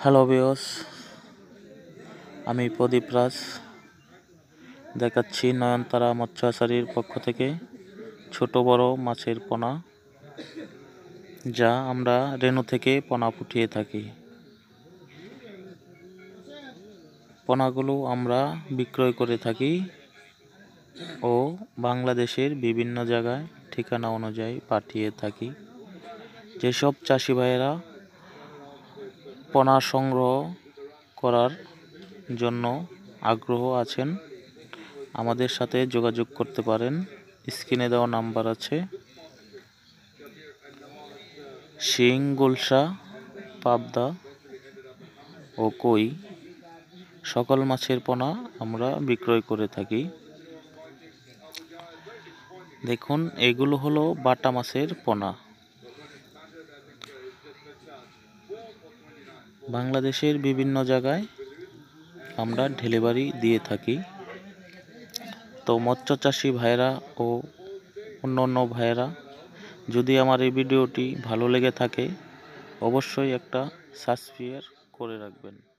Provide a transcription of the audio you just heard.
hello বিয়স আমি প্রদীপ রাজ দেখাচ্ছি নয়নতারা মৎস্যাচারীর পক্ষ থেকে ছোট বড় মাছের পোনা যা আমরা রেণু থেকে পোনা ফুটিয়ে থাকি পোনাগুলো আমরা বিক্রয় করে থাকি ও বাংলাদেশের বিভিন্ন জায়গায় ঠিকানা অনুযায়ী পাঠিয়ে থাকি যেসব চাষি ভাইয়েরা পোনা সংগ্রহ করার জন্য আগ্রহ আছেন আমাদের সাথে যোগাযোগ করতে পারেন স্ক্রিনে দেওয়া নাম্বার আছে শিং গোলসা পাবদা ও কই সকল মাছের পোনা আমরা বিক্রয় করে থাকি দেখুন এগুলো হলো বাটা মাছের পোনা বাংলাদেশের বিভিন্ন জায়গায় আমরা ডেলিভারি দিয়ে থাকি তো মৎস্য চাষি ভাইরা ও অন্য অন্য ভাইয়েরা যদি আমার এই ভিডিওটি ভালো লেগে থাকে অবশ্যই একটা সাবস্ক্রাইব করে রাখবেন